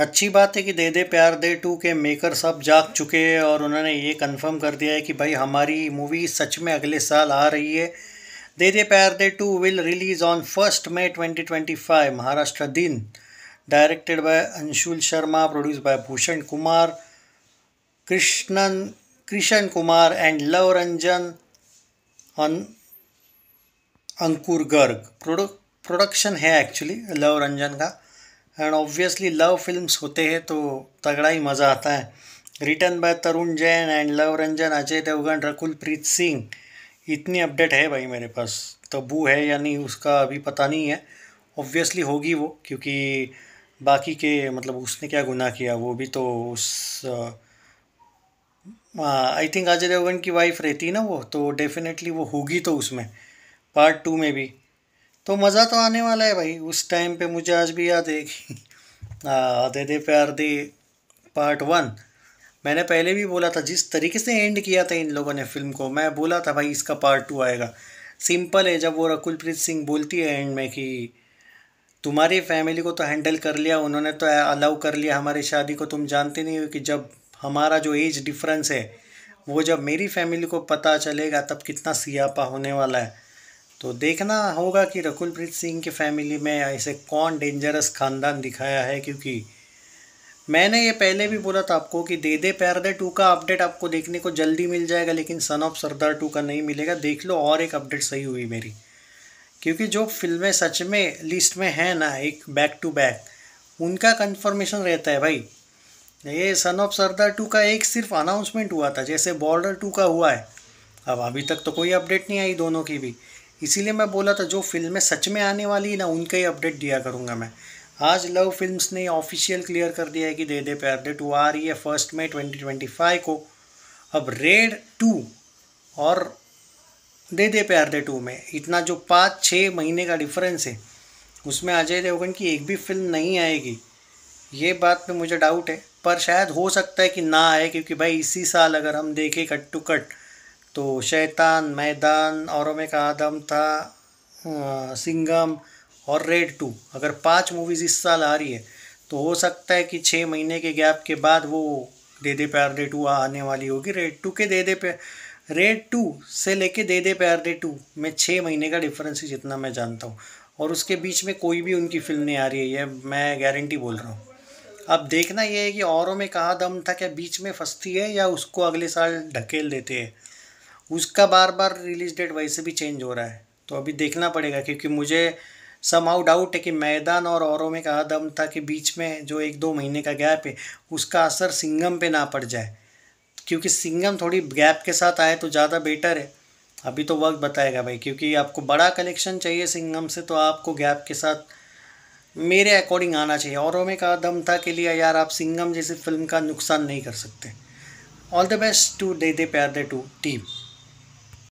अच्छी बात है कि दे दे प्यार दे टू के मेकर सब जाग चुके हैं और उन्होंने ये कंफर्म कर दिया है कि भाई हमारी मूवी सच में अगले साल आ रही है De De Pyaar De two will release on first May 2025 Maharashtra दिन directed by Anshul Sharma produce by Bhushan Kumar Krishnan Krishan Kumar and Luv Ranjan Ankur Garg production है एक्चुअली लव रंजन का एंड ऑब्वियसली लव फिल्म्स होते हैं तो तगड़ा ही मज़ा आता है return by Tarun Jain and Luv Ranjan Ajay Devgn Rakul Preet Singh इतनी अपडेट है भाई मेरे पास तबू है या नहीं उसका अभी पता नहीं है ऑब्वियसली होगी वो क्योंकि बाकी के मतलब उसने क्या गुनाह किया वो भी तो उस आई थिंक अजय देवगन की वाइफ रहती है ना वो तो डेफिनेटली वो होगी तो उसमें पार्ट टू में भी तो मज़ा तो आने वाला है भाई उस टाइम पे मुझे आज भी याद है कि दे दे प्यार दे पार्ट वन मैंने पहले भी बोला था जिस तरीके से एंड किया था इन लोगों ने फिल्म को मैं बोला था भाई इसका पार्ट टू आएगा सिंपल है जब वो रकुलप्रीत सिंह बोलती है एंड में कि तुम्हारी फैमिली को तो हैंडल कर लिया उन्होंने तो अलाउ कर लिया हमारी शादी को तुम जानते नहीं हो कि जब हमारा जो एज डिफरेंस है वो जब मेरी फैमिली को पता चलेगा तब कितना सियापा होने वाला है तो देखना होगा कि रकुलप्रीत सिंह की फैमिली में ऐसे कौन डेंजरस खानदान दिखाया है क्योंकि मैंने ये पहले भी बोला था आपको कि दे दे प्यार दे टू का अपडेट आपको देखने को जल्दी मिल जाएगा लेकिन सन ऑफ सरदार टू का नहीं मिलेगा देख लो और एक अपडेट सही हुई मेरी क्योंकि जो फिल्में सच में लिस्ट में हैं ना एक बैक टू बैक उनका कंफर्मेशन रहता है भाई ये सन ऑफ सरदार टू का एक सिर्फ अनाउंसमेंट हुआ था जैसे बॉर्डर टू का हुआ है अब अभी तक तो कोई अपडेट नहीं आई दोनों की भी इसीलिए मैं बोला था जो फिल्में सच में आने वाली है ना उनका ही अपडेट दिया करूँगा मैं आज लव फिल्म्स ने ऑफिशियल क्लियर कर दिया है कि दे दे प्यार दे टू आ रही है फर्स्ट मई 2025 को अब रेड टू और दे दे प्यार दे टू में इतना जो पाँच छः महीने का डिफरेंस है उसमें अजय देवगन की एक भी फिल्म नहीं आएगी ये बात पे मुझे डाउट है पर शायद हो सकता है कि ना आए क्योंकि भाई इसी साल अगर हम देखें कट टू कट तो शैतान मैदान औरों में का आदम था सिंगम और रेड टू अगर पांच मूवीज़ इस साल आ रही है तो हो सकता है कि छः महीने के गैप के बाद वो दे दे प्यार दे टू आने वाली होगी रेड टू के दे दे पे रेड टू से लेके दे दे प्यार दे टू में छः महीने का डिफरेंस है जितना मैं जानता हूँ और उसके बीच में कोई भी उनकी फिल्म नहीं आ रही है ये मैं गारंटी बोल रहा हूँ अब देखना ये है कि औरों में कहा दम था क्या बीच में फंसती है या उसको अगले साल ढकेल देते हैं उसका बार बार रिलीज डेट वैसे भी चेंज हो रहा है तो अभी देखना पड़ेगा क्योंकि मुझे सम हाउ डाउट है कि मैदान और औरों में कहा दम था कि बीच में जो एक दो महीने का गैप है उसका असर सिंगम पे ना पड़ जाए क्योंकि सिंगम थोड़ी गैप के साथ आए तो ज़्यादा बेटर है अभी तो वक्त बताएगा भाई क्योंकि आपको बड़ा कलेक्शन चाहिए सिंगम से तो आपको गैप के साथ मेरे अकॉर्डिंग आना चाहिए औरों में कहा दम था के लिए यार आप सिंगम जैसी फिल्म का नुकसान नहीं कर सकते all the best to De De Pyaar De to team